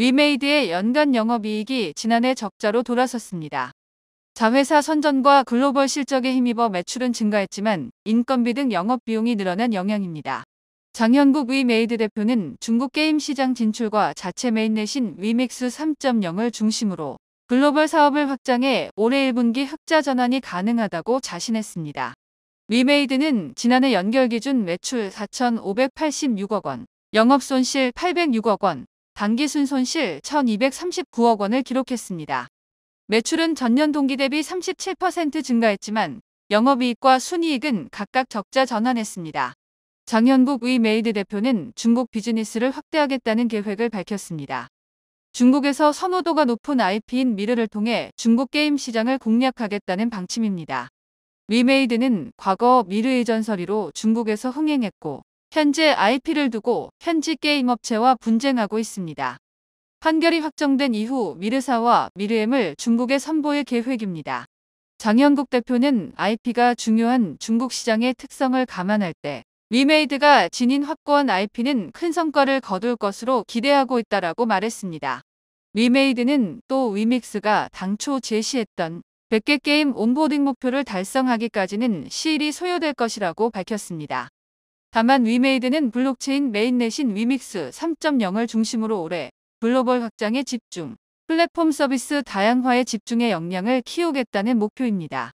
위메이드의 연간 영업이익이 지난해 적자로 돌아섰습니다. 자회사 선전과 글로벌 실적에 힘입어 매출은 증가했지만 인건비 등 영업 비용이 늘어난 영향입니다. 장현국 위메이드 대표는 중국 게임 시장 진출과 자체 메인넷인 위믹스 3.0을 중심으로 글로벌 사업을 확장해 올해 1분기 흑자 전환이 가능하다고 자신했습니다. 위메이드는 지난해 연결 기준 매출 4,586억 원, 영업 손실 806억 원, 단기순 손실 1239억 원을 기록했습니다. 매출은 전년 동기 대비 37% 증가했지만 영업이익과 순이익은 각각 적자 전환했습니다. 장현국 위 메이드 대표는 중국 비즈니스를 확대하겠다는 계획을 밝혔습니다. 중국에서 선호도가 높은 IP인 미르를 통해 중국 게임 시장을 공략하겠다는 방침입니다. 위메이드는 과거 미르의 전설이로 중국에서 흥행했고 현재 IP를 두고 현지 게임업체와 분쟁하고 있습니다. 판결이 확정된 이후 미르사와 미르엠을 중국에 선보일 계획입니다. 장영국 대표는 IP가 중요한 중국 시장의 특성을 감안할 때 위메이드가 진인 확고한 IP는 큰 성과를 거둘 것으로 기대하고 있다라고 말했습니다. 위메이드는 또 위믹스가 당초 제시했던 100개 게임 온보딩 목표를 달성하기까지는 시일이 소요될 것이라고 밝혔습니다. 다만 위메이드는 블록체인 메인넷인 위믹스 3.0을 중심으로 올해 글로벌 확장에 집중, 플랫폼 서비스 다양화에 집중해 역량을 키우겠다는 목표입니다.